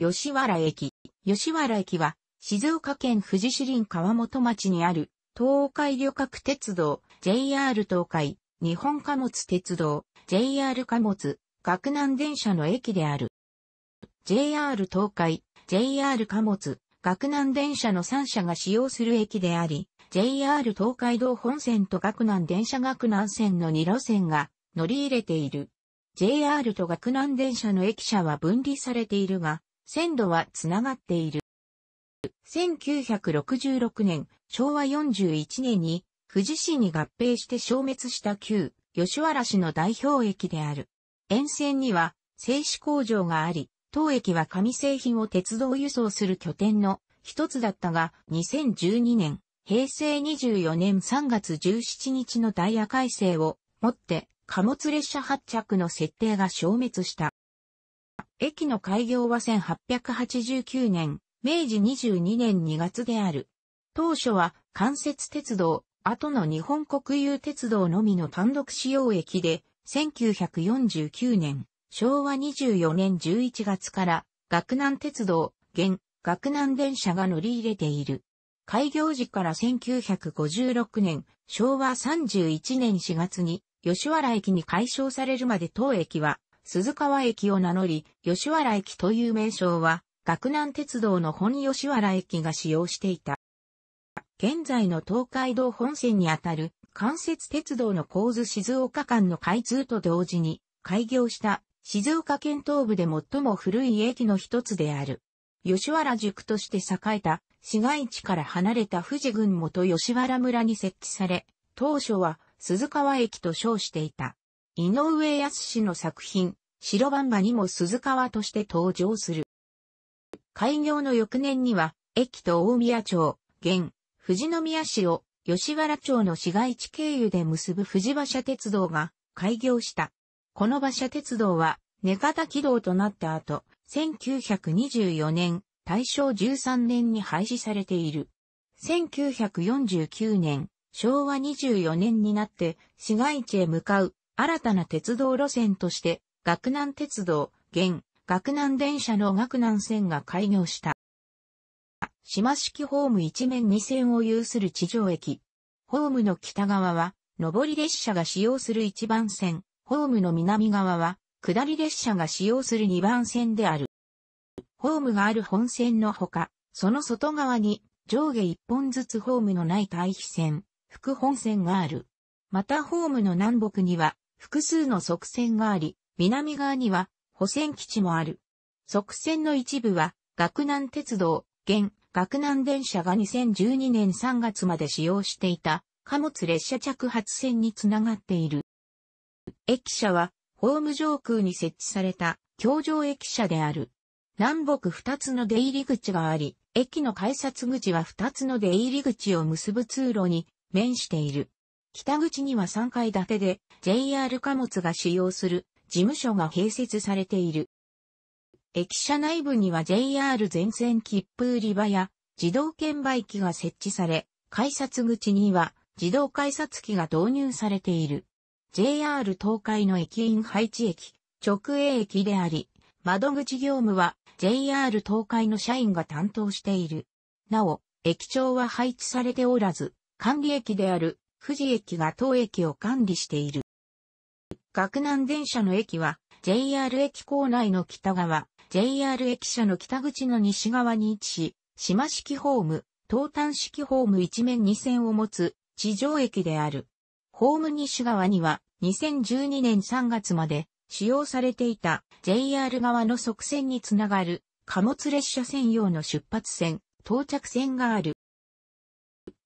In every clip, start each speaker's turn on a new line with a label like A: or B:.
A: 吉原駅。吉原駅は、静岡県富士市林川本町にある、東海旅客鉄道、JR 東海、日本貨物鉄道、JR 貨物、学南電車の駅である。JR 東海、JR 貨物、学南電車の3社が使用する駅であり、JR 東海道本線と学南電車学南線の2路線が乗り入れている。JR と学南電車の駅舎は分離されているが、線路はつながっている。1966年、昭和41年に、富士市に合併して消滅した旧、吉原市の代表駅である。沿線には、製紙工場があり、当駅は紙製品を鉄道輸送する拠点の一つだったが、2012年、平成24年3月17日のダイヤ改正をもって貨物列車発着の設定が消滅した。駅の開業は1889年、明治22年2月である。当初は関節鉄道、後の日本国有鉄道のみの単独使用駅で、1949年、昭和24年11月から、学南鉄道、現、学南電車が乗り入れている。開業時から1956年、昭和31年4月に、吉原駅に解消されるまで当駅は、鈴川駅を名乗り、吉原駅という名称は、学南鉄道の本吉原駅が使用していた。現在の東海道本線にあたる関節鉄道の構図静岡間の開通と同時に開業した静岡県東部で最も古い駅の一つである。吉原塾として栄えた市街地から離れた富士群元吉原村に設置され、当初は鈴川駅と称していた。井上康の作品、白番場にも鈴川として登場する。開業の翌年には、駅と大宮町、現、富士宮市を吉原町の市街地経由で結ぶ富士馬車鉄道が開業した。この馬車鉄道は、寝方軌道となった後、1924年、大正13年に廃止されている。1949年、昭和24年になって市街地へ向かう新たな鉄道路線として学南鉄道、現、学南電車の学南線が開業した。島式ホーム一面二線を有する地上駅。ホームの北側は、上り列車が使用する一番線、ホームの南側は、下り列車が使用する二番線である。ホームがある本線のほか、その外側に上下一本ずつホームのない対比線、副本線がある。またホームの南北には複数の側線があり、南側には保線基地もある。側線の一部は、学南鉄道、現、学南電車が2012年3月まで使用していた貨物列車着発線につながっている。駅舎は、ホーム上空に設置された、橋上駅舎である。南北2つの出入り口があり、駅の改札口は2つの出入り口を結ぶ通路に面している。北口には3階建てで JR 貨物が使用する事務所が併設されている。駅舎内部には JR 全線切符売り場や自動券売機が設置され、改札口には自動改札機が導入されている。JR 東海の駅員配置駅、直営駅であり、窓口業務は JR 東海の社員が担当している。なお、駅長は配置されておらず、管理駅である富士駅が当駅を管理している。学南電車の駅は、JR 駅構内の北側、JR 駅舎の北口の西側に位置し、島式ホーム、東端式ホーム一面二線を持つ地上駅である。ホーム西側には2012年3月まで使用されていた JR 側の側線につながる貨物列車専用の出発線、到着線がある。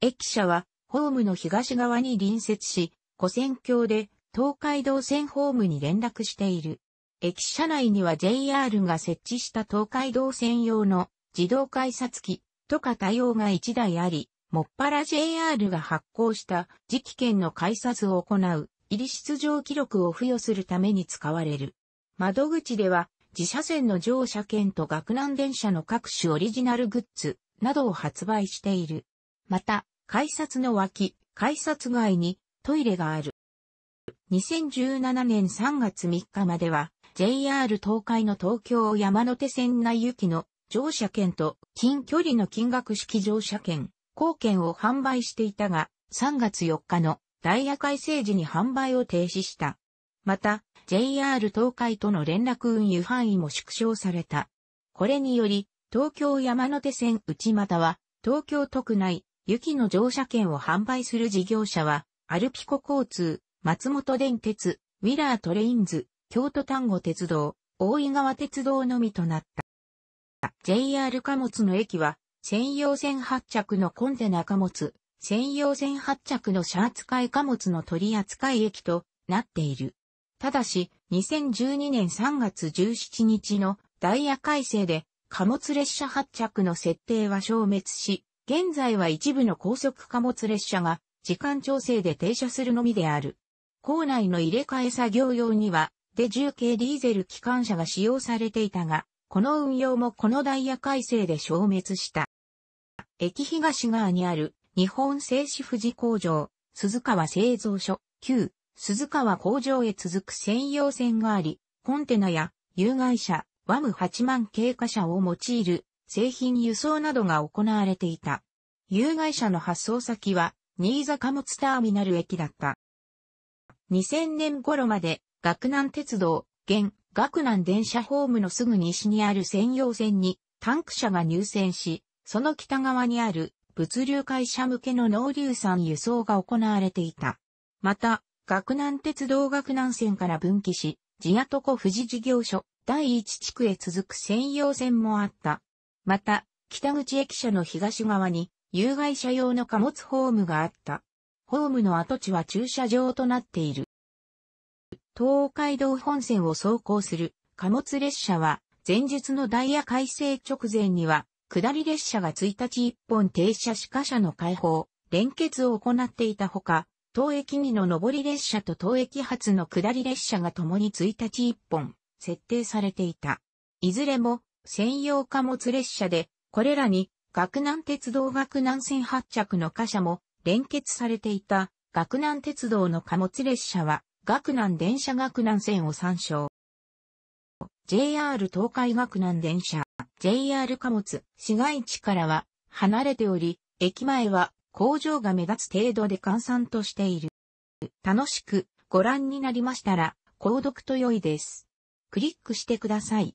A: 駅舎はホームの東側に隣接し、古線橋で東海道線ホームに連絡している。駅舎内には JR が設置した東海道線用の自動改札機とか対応が1台あり、もっぱら JR が発行した磁気券の改札を行う入り出場記録を付与するために使われる。窓口では自社線の乗車券と学南電車の各種オリジナルグッズなどを発売している。また、改札の脇、改札外にトイレがある。2017年3月3日までは、JR 東海の東京山手線内行きの乗車券と近距離の金額式乗車券、後券を販売していたが、3月4日のダイヤ改正時に販売を停止した。また、JR 東海との連絡運輸範囲も縮小された。これにより、東京山手線内または、東京都区内、雪の乗車券を販売する事業者は、アルピコ交通、松本電鉄、ウィラートレインズ、京都丹後鉄道、大井川鉄道のみとなった。JR 貨物の駅は、専用線発着のコンテナ貨物、専用線発着の車扱い貨物の取扱い駅となっている。ただし、2012年3月17日のダイヤ改正で、貨物列車発着の設定は消滅し、現在は一部の高速貨物列車が時間調整で停車するのみである。校内の入れ替え作業用には、で10系ディーゼル機関車が使用されていたが、この運用もこのダイヤ改正で消滅した。駅東側にある日本製紙富士工場、鈴川製造所、旧鈴川工場へ続く専用線があり、コンテナや有害車、ワム8万経過車を用いる製品輸送などが行われていた。有害車の発送先は新座貨物ターミナル駅だった。2000年頃まで、学南鉄道、現、学南電車ホームのすぐ西にある専用線に、タンク車が入線し、その北側にある物流会社向けの農流産輸送が行われていた。また、学南鉄道学南線から分岐し、地とこ富士事業所第一地区へ続く専用線もあった。また、北口駅舎の東側に、有害者用の貨物ホームがあった。ホームの跡地は駐車場となっている。東海道本線を走行する貨物列車は、前述のダイヤ改正直前には、下り列車が1日1本停車し貨車の開放、連結を行っていたほか、当駅2の上り列車と当駅発の下り列車が共に1日1本、設定されていた。いずれも、専用貨物列車で、これらに、学南鉄道学南線発着の貨車も連結されていた、学南鉄道の貨物列車は、学南電車学南線を参照。JR 東海学南電車、JR 貨物、市街地からは離れており、駅前は工場が目立つ程度で閑散としている。楽しくご覧になりましたら、購読と良いです。クリックしてください。